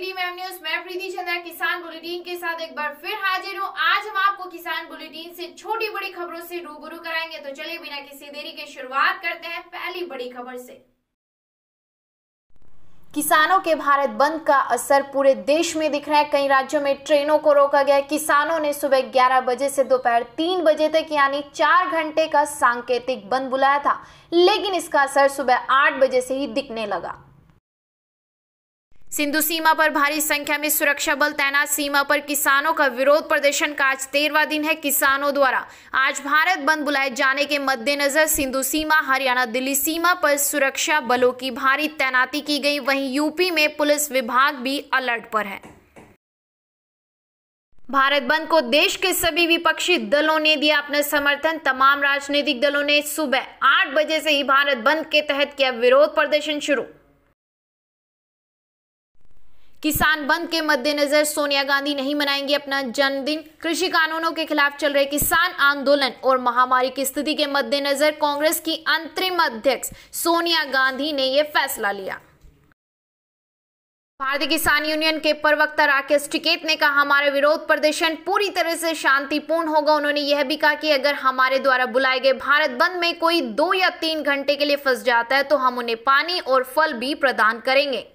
D ma'am news मैं प्रीति चंद्रा किसान bulletin के साथ एक बार फिर हाजिर हूँ आज हम आपको किसान बुलेटिन से छोटी बड़ी खबरों से रूबरू कराएंगे तो चलिए बिना किसी देरी के शुरुआत करते हैं पहली बड़ी खबर से किसानों के भारत बंद का असर पूरे देश में दिख रहा है कई राज्यों में ट्रेनों को रोका गया है किसानों ने सुबह 11 बजे से दोपहर 3 बजे तक यानी 4 घंटे का सांकेतिक बंद बुलाया था लेकिन इसका असर सुबह 8 बजे से ही दिखने लगा सिंधु सीमा पर भारी संख्या में सुरक्षा बल तैनात सीमा पर किसानों का विरोध प्रदर्शन का आज तेरवा दिन है किसानों द्वारा आज भारत बंद बुलाए जाने के मद्देनजर सिंधु सीमा हरियाणा दिल्ली सीमा पर सुरक्षा बलों की भारी तैनाती की गई वहीं यूपी में पुलिस विभाग भी अलर्ट पर है भारत बंद को देश के सभी विपक्षी दलों ने दिया अपना समर्थन तमाम राजनीतिक दलों ने सुबह आठ बजे से ही भारत बंद के तहत किया विरोध प्रदर्शन शुरू किसान बंद के मद्देनजर सोनिया गांधी नहीं मनाएंगी अपना जन्मदिन कृषि कानूनों के खिलाफ चल रहे किसान आंदोलन और महामारी की स्थिति के मद्देनजर कांग्रेस की अंतरिम अध्यक्ष सोनिया गांधी ने यह फैसला लिया भारतीय किसान यूनियन के प्रवक्ता राकेश टिकेत ने कहा हमारा विरोध प्रदर्शन पूरी तरह से शांतिपूर्ण होगा उन्होंने यह भी कहा कि अगर हमारे द्वारा बुलाए गए भारत बंद में कोई दो या तीन घंटे के लिए फंस जाता है तो हम उन्हें पानी और फल भी प्रदान करेंगे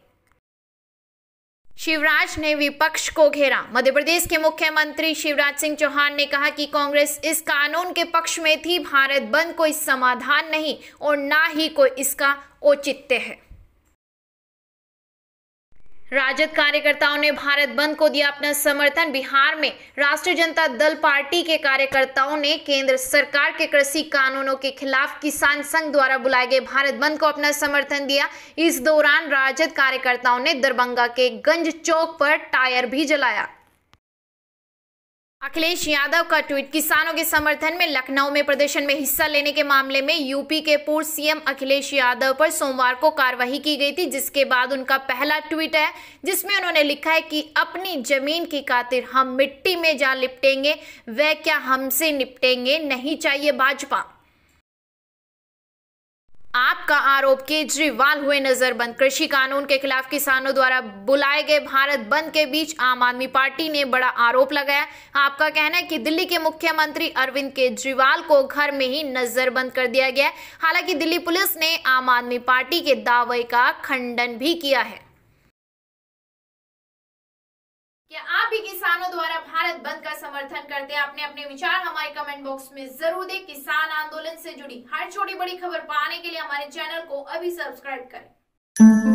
शिवराज ने विपक्ष को घेरा मध्य प्रदेश के मुख्यमंत्री शिवराज सिंह चौहान ने कहा कि कांग्रेस इस कानून के पक्ष में थी भारत बंद कोई समाधान नहीं और ना ही कोई इसका औचित्य है राजद कार्यकर्ताओं ने भारत बंद को दिया अपना समर्थन बिहार में राष्ट्रीय जनता दल पार्टी के कार्यकर्ताओं ने केंद्र सरकार के कृषि कानूनों के खिलाफ किसान संघ द्वारा बुलाए गए भारत बंद को अपना समर्थन दिया इस दौरान राजद कार्यकर्ताओं ने दरभंगा के गंज चौक पर टायर भी जलाया अखिलेश यादव का ट्वीट किसानों के समर्थन में लखनऊ में प्रदर्शन में हिस्सा लेने के मामले में यूपी के पूर्व सीएम अखिलेश यादव पर सोमवार को कार्रवाई की गई थी जिसके बाद उनका पहला ट्वीट है जिसमें उन्होंने लिखा है कि अपनी जमीन की खातिर हम मिट्टी में जा निपटेंगे वह क्या हमसे निपटेंगे नहीं चाहिए भाजपा आपका आरोप केजरीवाल हुए नजरबंद कृषि कानून के खिलाफ किसानों द्वारा बुलाए गए भारत बंद के बीच आम आदमी पार्टी ने बड़ा आरोप लगाया आपका कहना है कि दिल्ली के मुख्यमंत्री अरविंद केजरीवाल को घर में ही नजरबंद कर दिया गया हालांकि दिल्ली पुलिस ने आम आदमी पार्टी के दावे का खंडन भी किया है भी किसानों द्वारा भारत बंद का समर्थन करते हैं अपने अपने विचार हमारे कमेंट बॉक्स में जरूर दें किसान आंदोलन से जुड़ी हर छोटी बड़ी खबर पाने के लिए हमारे चैनल को अभी सब्सक्राइब करें